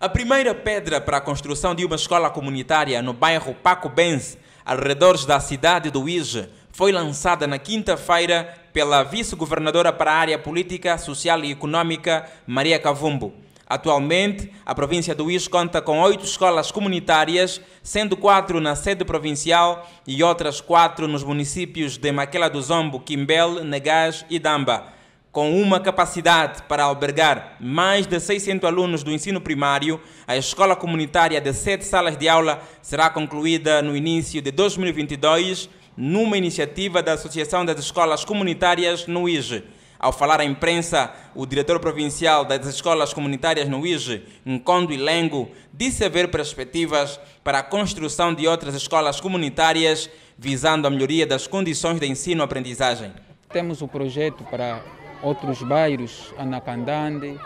A primeira pedra para a construção de uma escola comunitária no bairro Paco Benz, arredores da cidade do Ije, foi lançada na quinta-feira pela vice-governadora para a área política, social e econômica, Maria Cavumbo. Atualmente, a província do Uís conta com oito escolas comunitárias, sendo quatro na sede provincial e outras quatro nos municípios de Maquela do Zombo, Quimbel, Negás e Damba. Com uma capacidade para albergar mais de 600 alunos do ensino primário, a escola comunitária de sete salas de aula será concluída no início de 2022, numa iniciativa da Associação das Escolas Comunitárias no IGE. Ao falar à imprensa, o diretor provincial das escolas comunitárias no IGE, Nkondo Ilengo, disse haver perspectivas para a construção de outras escolas comunitárias visando a melhoria das condições de ensino-aprendizagem. Temos o um projeto para outros bairros, Anacandande,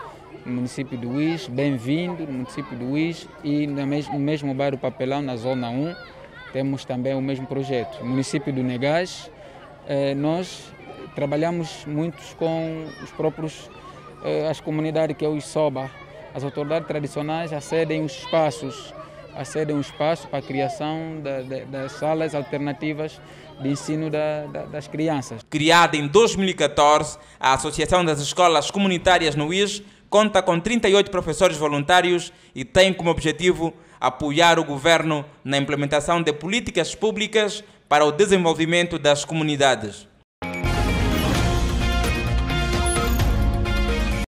no município do Uís, Bem-vindo, no município do Uís, e no mesmo bairro Papelão, na Zona 1, temos também o mesmo projeto. No município do Negás, eh, nós trabalhamos muito com os próprios, eh, as comunidades que é o Isoba. As autoridades tradicionais acedem os espaços acede um espaço para a criação das salas alternativas de ensino da, das crianças. Criada em 2014, a Associação das Escolas Comunitárias no IS conta com 38 professores voluntários e tem como objetivo apoiar o governo na implementação de políticas públicas para o desenvolvimento das comunidades.